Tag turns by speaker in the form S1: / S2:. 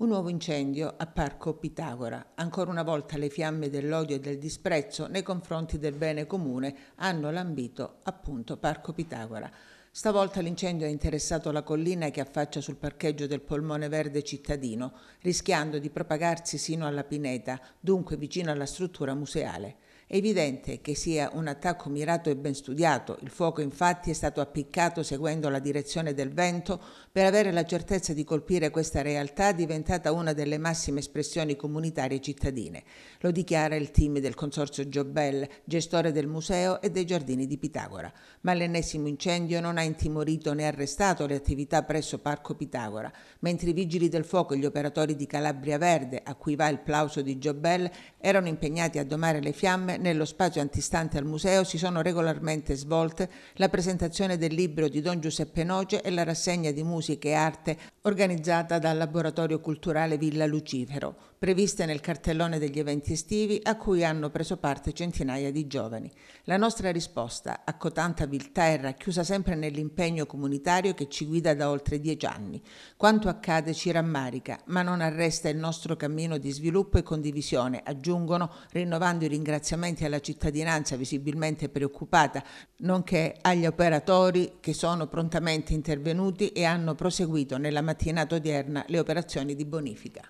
S1: Un nuovo incendio a Parco Pitagora. Ancora una volta le fiamme dell'odio e del disprezzo nei confronti del bene comune hanno lambito appunto Parco Pitagora. Stavolta l'incendio ha interessato la collina che affaccia sul parcheggio del polmone verde cittadino, rischiando di propagarsi sino alla pineta, dunque vicino alla struttura museale. È evidente che sia un attacco mirato e ben studiato. Il fuoco infatti è stato appiccato seguendo la direzione del vento per avere la certezza di colpire questa realtà diventata una delle massime espressioni comunitarie cittadine. Lo dichiara il team del Consorzio Giobel, gestore del museo e dei giardini di Pitagora. Ma l'ennesimo incendio non ha intimorito né arrestato le attività presso Parco Pitagora, mentre i vigili del fuoco e gli operatori di Calabria Verde, a cui va il plauso di Giobel, erano impegnati a domare le fiamme nello spazio antistante al museo si sono regolarmente svolte la presentazione del libro di Don Giuseppe Noce e la rassegna di musica e arte organizzata dal Laboratorio Culturale Villa Lucifero, previste nel cartellone degli eventi estivi a cui hanno preso parte centinaia di giovani. La nostra risposta a cotanta viltà è racchiusa sempre nell'impegno comunitario che ci guida da oltre dieci anni. Quanto accade ci rammarica, ma non arresta il nostro cammino di sviluppo e condivisione, aggiungono rinnovando i ringraziamenti ovviamente alla cittadinanza visibilmente preoccupata, nonché agli operatori che sono prontamente intervenuti e hanno proseguito nella mattinata odierna le operazioni di bonifica.